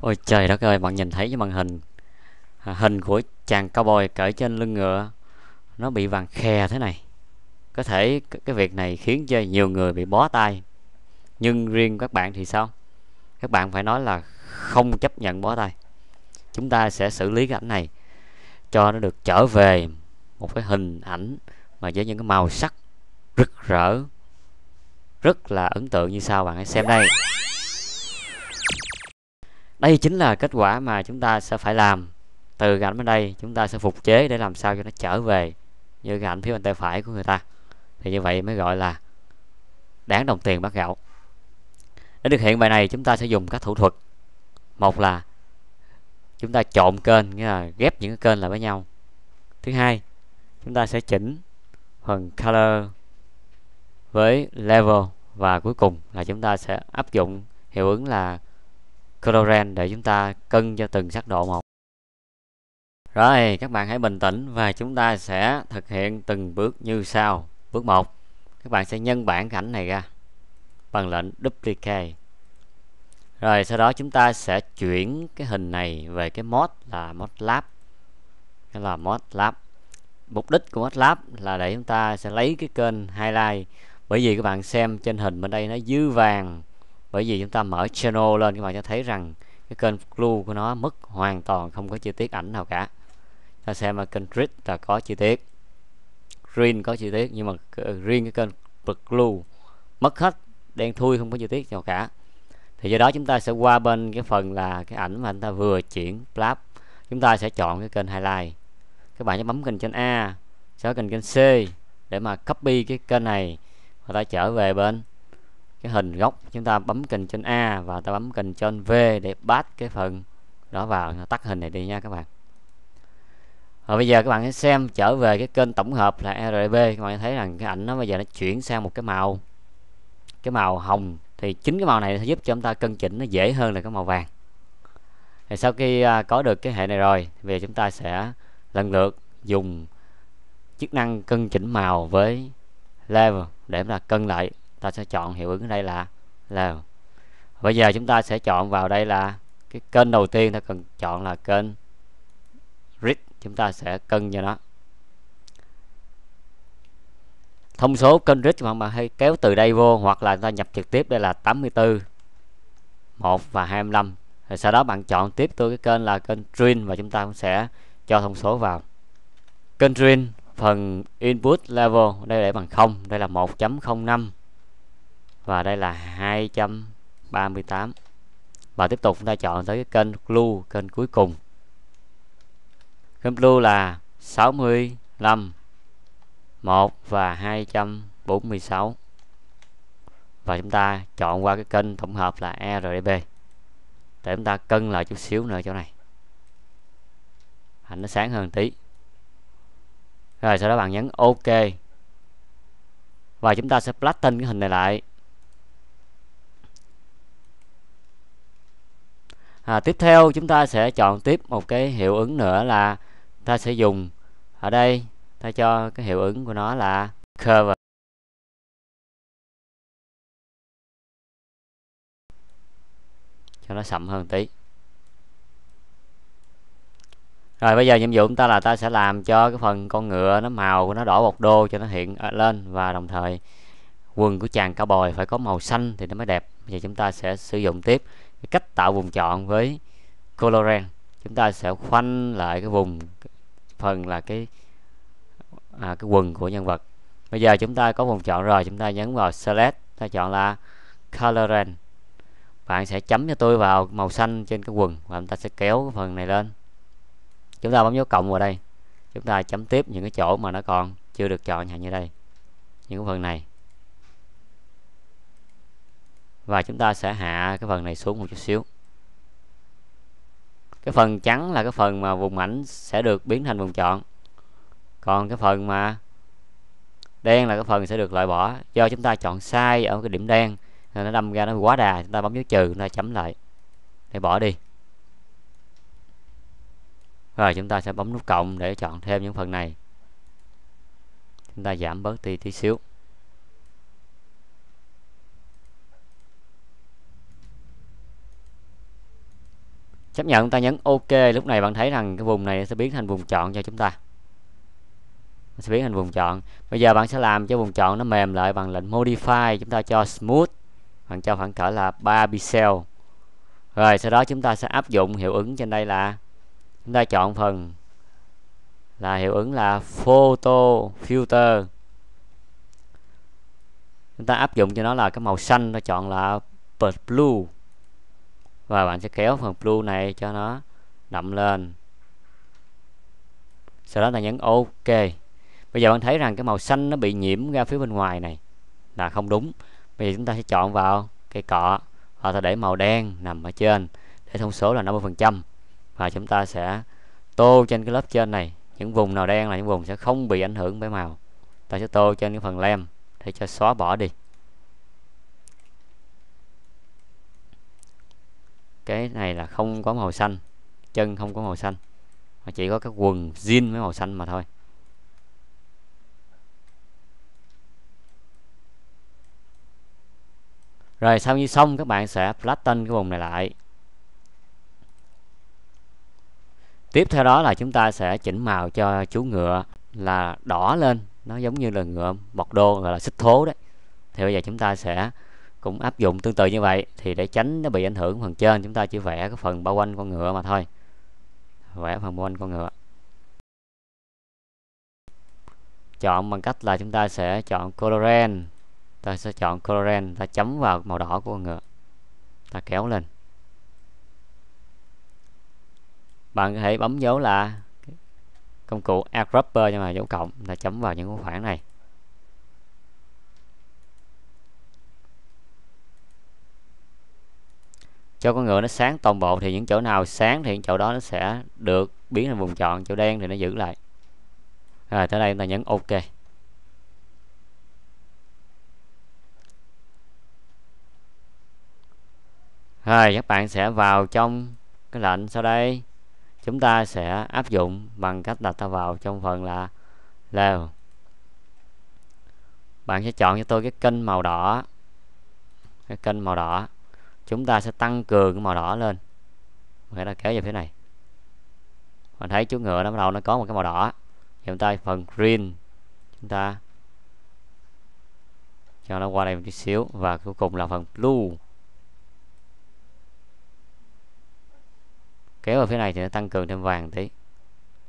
Ôi trời đất ơi, bạn nhìn thấy cái màn hình à, Hình của chàng cao bồi cởi trên lưng ngựa Nó bị vàng khe thế này Có thể cái việc này khiến cho nhiều người bị bó tay Nhưng riêng các bạn thì sao? Các bạn phải nói là không chấp nhận bó tay Chúng ta sẽ xử lý cái ảnh này Cho nó được trở về một cái hình ảnh Mà với những cái màu sắc rực rỡ Rất là ấn tượng như sao bạn hãy xem đây đây chính là kết quả mà chúng ta sẽ phải làm từ gạch bên đây chúng ta sẽ phục chế để làm sao cho nó trở về như gạch phía bên tay phải của người ta thì như vậy mới gọi là đáng đồng tiền bát gạo để thực hiện bài này chúng ta sẽ dùng các thủ thuật một là chúng ta trộn kênh nghĩa là ghép những cái kênh lại với nhau thứ hai chúng ta sẽ chỉnh phần color với level và cuối cùng là chúng ta sẽ áp dụng hiệu ứng là Colorant để chúng ta cân cho từng sắc độ một rồi các bạn hãy bình tĩnh và chúng ta sẽ thực hiện từng bước như sau bước 1 các bạn sẽ nhân bản cái ảnh này ra bằng lệnh duplicate rồi sau đó chúng ta sẽ chuyển cái hình này về cái mod là mod lab hay là mod lab mục đích của mod lab là để chúng ta sẽ lấy cái kênh highlight bởi vì các bạn xem trên hình bên đây nó dư vàng bởi vì chúng ta mở channel lên các bạn sẽ thấy rằng cái kênh glue của nó mất hoàn toàn không có chi tiết ảnh nào cả ta xem mà kênh grid là có chi tiết green có chi tiết nhưng mà ờ, riêng cái kênh glue mất hết đen thui không có chi tiết nào cả thì do đó chúng ta sẽ qua bên cái phần là cái ảnh mà chúng ta vừa chuyển blab chúng ta sẽ chọn cái kênh highlight các bạn sẽ bấm kênh trên A sẽ kênh kênh C để mà copy cái kênh này và ta trở về bên cái hình góc chúng ta bấm cần trên A và ta bấm cần trên V để bắt cái phần đó vào tắt hình này đi nha các bạn và bây giờ các bạn hãy xem trở về cái kênh tổng hợp là RGB các bạn thấy rằng cái ảnh nó bây giờ nó chuyển sang một cái màu cái màu hồng thì chính cái màu này sẽ giúp cho chúng ta cân chỉnh nó dễ hơn là cái màu vàng thì sau khi à, có được cái hệ này rồi về chúng ta sẽ lần lượt dùng chức năng cân chỉnh màu với level để mà cân lại ta sẽ chọn hiệu ứng ở đây là là bây giờ chúng ta sẽ chọn vào đây là cái kênh đầu tiên ta cần chọn là kênh grid chúng ta sẽ cân cho nó thông số kênh grid mà, mà hay kéo từ đây vô hoặc là ta nhập trực tiếp đây là 84 1 và 25 rồi sau đó bạn chọn tiếp tôi cái kênh là kênh train và chúng ta cũng sẽ cho thông số vào kênh train phần input level đây để bằng 0 đây là 1.05 và đây là 238 và tiếp tục chúng ta chọn tới cái kênh blue kênh cuối cùng kênh blue là 65 1 và 246 và chúng ta chọn qua cái kênh tổng hợp là ERDB để chúng ta cân lại chút xíu nữa chỗ này ảnh nó sáng hơn tí rồi sau đó bạn nhấn OK và chúng ta sẽ platin cái hình này lại à, tiếp theo chúng ta sẽ chọn tiếp một cái hiệu ứng nữa là ta sẽ dùng ở đây ta cho cái hiệu ứng của nó là curve cho nó sậm hơn tí rồi bây giờ nhiệm vụ chúng ta là ta sẽ làm cho cái phần con ngựa nó màu của nó đỏ bột đô cho nó hiện à, lên và đồng thời quần của chàng cao bồi phải có màu xanh thì nó mới đẹp. Bây giờ chúng ta sẽ sử dụng tiếp cách tạo vùng chọn với colorant chúng ta sẽ khoanh lại cái vùng phần là cái à, cái quần của nhân vật bây giờ chúng ta có vùng chọn rồi chúng ta nhấn vào select ta chọn là colorant bạn sẽ chấm cho tôi vào màu xanh trên cái quần và chúng ta sẽ kéo cái phần này lên chúng ta bấm dấu cộng vào đây chúng ta chấm tiếp những cái chỗ mà nó còn chưa được chọn như đây những cái phần này và chúng ta sẽ hạ cái phần này xuống một chút xíu cái phần trắng là cái phần mà vùng ảnh sẽ được biến thành vùng chọn còn cái phần mà đen là cái phần sẽ được loại bỏ do chúng ta chọn sai ở cái điểm đen nên nó đâm ra nó quá đà chúng ta bấm dấu trừ chúng ta chấm lại để bỏ đi rồi chúng ta sẽ bấm nút cộng để chọn thêm những phần này chúng ta giảm bớt đi tí xíu chấp nhận ta nhấn ok lúc này bạn thấy rằng cái vùng này sẽ biến thành vùng chọn cho chúng ta sẽ biến thành vùng chọn bây giờ bạn sẽ làm cho vùng chọn nó mềm lại bằng lệnh modify chúng ta cho smooth bạn cho khoảng cỡ là 3 pixel rồi sau đó chúng ta sẽ áp dụng hiệu ứng trên đây là chúng ta chọn phần là hiệu ứng là photo filter chúng ta áp dụng cho nó là cái màu xanh ta chọn là blue và bạn sẽ kéo phần blue này cho nó đậm lên sau đó là nhấn ok bây giờ bạn thấy rằng cái màu xanh nó bị nhiễm ra phía bên ngoài này là không đúng bây giờ chúng ta sẽ chọn vào cái cọ và ta để màu đen nằm ở trên để thông số là 50 phần trăm và chúng ta sẽ tô trên cái lớp trên này những vùng nào đen là những vùng sẽ không bị ảnh hưởng bởi màu ta sẽ tô trên cái phần lem để cho xóa bỏ đi cái này là không có màu xanh chân không có màu xanh mà chỉ có cái quần jean với màu xanh mà thôi rồi sau khi xong các bạn sẽ flatten cái vùng này lại tiếp theo đó là chúng ta sẽ chỉnh màu cho chú ngựa là đỏ lên nó giống như là ngựa bọc đô gọi là xích thố đấy thì bây giờ chúng ta sẽ cũng áp dụng tương tự như vậy thì để tránh nó bị ảnh hưởng phần trên chúng ta chỉ vẽ cái phần bao quanh con ngựa mà thôi vẽ phần bao quanh con ngựa chọn bằng cách là chúng ta sẽ chọn colorant ta sẽ chọn colorant ta chấm vào màu đỏ của con ngựa ta kéo lên bạn có thể bấm dấu là công cụ add rubber nhưng mà dấu cộng ta chấm vào những khoảng này cho con ngựa nó sáng toàn bộ thì những chỗ nào sáng thì những chỗ đó nó sẽ được biến thành vùng chọn chỗ đen thì nó giữ lại rồi tới đây chúng ta nhấn ok rồi các bạn sẽ vào trong cái lệnh sau đây chúng ta sẽ áp dụng bằng cách đặt ta vào trong phần là level bạn sẽ chọn cho tôi cái kênh màu đỏ cái kênh màu đỏ chúng ta sẽ tăng cường cái màu đỏ lên người ta kéo về phía này mình thấy chú ngựa nó bắt đầu nó có một cái màu đỏ chúng ta phần green chúng ta cho nó qua đây một chút xíu và cuối cùng là phần blue kéo về phía này thì nó tăng cường thêm vàng tí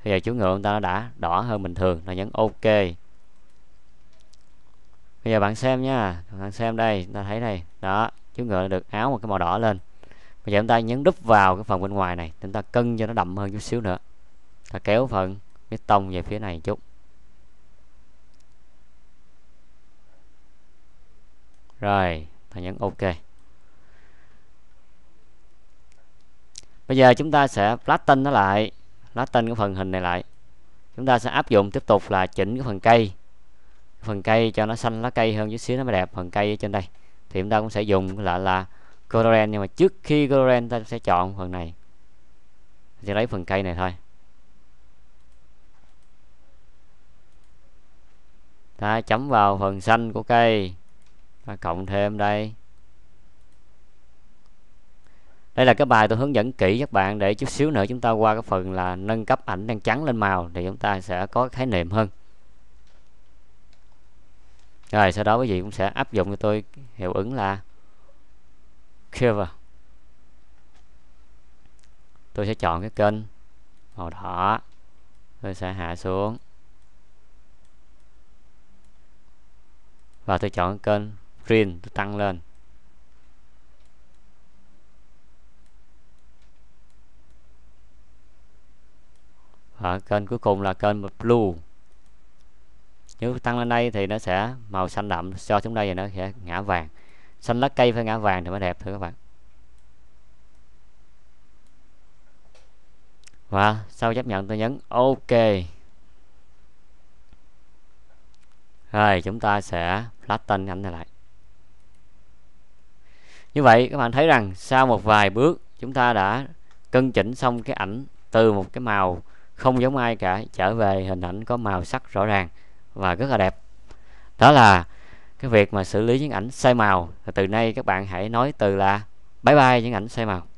bây giờ chú ngựa chúng ta nó đã đỏ hơn bình thường nó nhấn ok bây giờ bạn xem nha bạn xem đây chúng ta thấy này đó chú ngựa được áo một cái màu đỏ lên bây giờ chúng ta nhấn đúp vào cái phần bên ngoài này chúng ta cân cho nó đậm hơn chút xíu nữa ta kéo phần cái tông về phía này chút rồi ta nhấn ok bây giờ chúng ta sẽ platin nó lại platin cái phần hình này lại chúng ta sẽ áp dụng tiếp tục là chỉnh cái phần cây phần cây cho nó xanh lá cây hơn chút xíu nó mới đẹp phần cây ở trên đây thì chúng ta cũng sẽ dùng là là Colorant nhưng mà trước khi Colorant ta sẽ chọn phần này sẽ lấy phần cây này thôi ta chấm vào phần xanh của cây ta cộng thêm đây đây là cái bài tôi hướng dẫn kỹ các bạn để chút xíu nữa chúng ta qua cái phần là nâng cấp ảnh đen trắng lên màu thì chúng ta sẽ có khái niệm hơn rồi sau đó quý vị cũng sẽ áp dụng cho tôi hiệu ứng là cover tôi sẽ chọn cái kênh màu đỏ tôi sẽ hạ xuống và tôi chọn cái kênh green tôi tăng lên và kênh cuối cùng là kênh blue nếu tăng lên đây thì nó sẽ màu xanh đậm cho xuống đây thì nó sẽ ngã vàng xanh lá cây phải ngã vàng thì mới đẹp thôi các bạn và sau chấp nhận tôi nhấn ok rồi chúng ta sẽ flatten ảnh này lại như vậy các bạn thấy rằng sau một vài bước chúng ta đã cân chỉnh xong cái ảnh từ một cái màu không giống ai cả trở về hình ảnh có màu sắc rõ ràng và rất là đẹp đó là cái việc mà xử lý những ảnh sai màu từ nay các bạn hãy nói từ là bye bye những ảnh sai màu